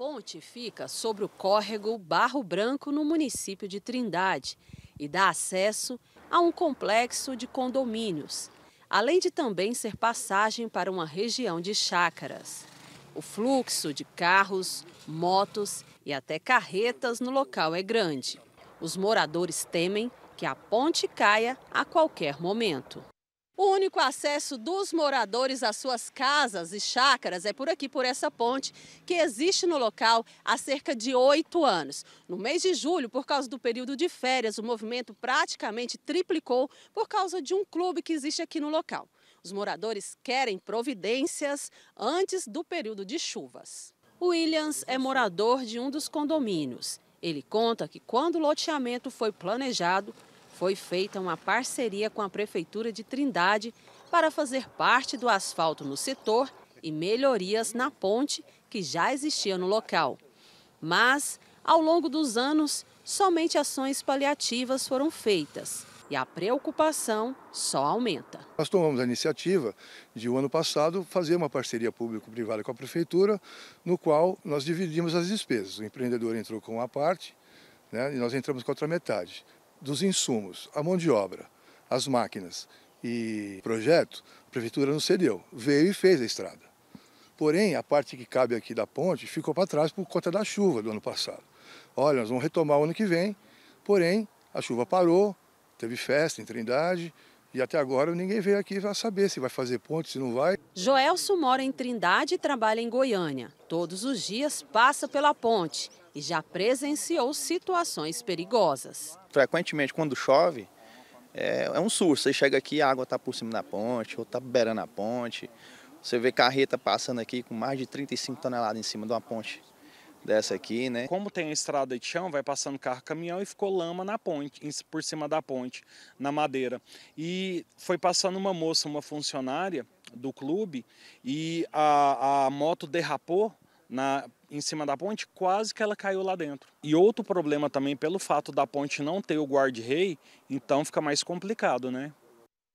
ponte fica sobre o córrego Barro Branco, no município de Trindade, e dá acesso a um complexo de condomínios, além de também ser passagem para uma região de chácaras. O fluxo de carros, motos e até carretas no local é grande. Os moradores temem que a ponte caia a qualquer momento. O único acesso dos moradores às suas casas e chácaras é por aqui, por essa ponte, que existe no local há cerca de oito anos. No mês de julho, por causa do período de férias, o movimento praticamente triplicou por causa de um clube que existe aqui no local. Os moradores querem providências antes do período de chuvas. Williams é morador de um dos condomínios. Ele conta que quando o loteamento foi planejado, foi feita uma parceria com a Prefeitura de Trindade para fazer parte do asfalto no setor e melhorias na ponte que já existia no local. Mas, ao longo dos anos, somente ações paliativas foram feitas e a preocupação só aumenta. Nós tomamos a iniciativa de, o um ano passado, fazer uma parceria público-privada com a Prefeitura, no qual nós dividimos as despesas. O empreendedor entrou com uma parte né, e nós entramos com a outra metade dos insumos, a mão de obra, as máquinas e projeto, a prefeitura não cedeu, veio e fez a estrada. Porém, a parte que cabe aqui da ponte ficou para trás por conta da chuva do ano passado. Olha, nós vamos retomar o ano que vem, porém a chuva parou, teve festa em Trindade, e até agora ninguém veio aqui para saber se vai fazer ponte, se não vai. Joelso mora em Trindade e trabalha em Goiânia. Todos os dias passa pela ponte e já presenciou situações perigosas. Frequentemente, quando chove, é, é um surto. Você chega aqui, a água está por cima da ponte, ou está beirando a ponte. Você vê carreta passando aqui com mais de 35 toneladas em cima de uma ponte dessa aqui, né? Como tem a estrada de chão, vai passando carro, caminhão e ficou lama na ponte, por cima da ponte, na madeira. E foi passando uma moça, uma funcionária do clube, e a, a moto derrapou na, em cima da ponte, quase que ela caiu lá dentro. E outro problema também, pelo fato da ponte não ter o guard rei então fica mais complicado, né?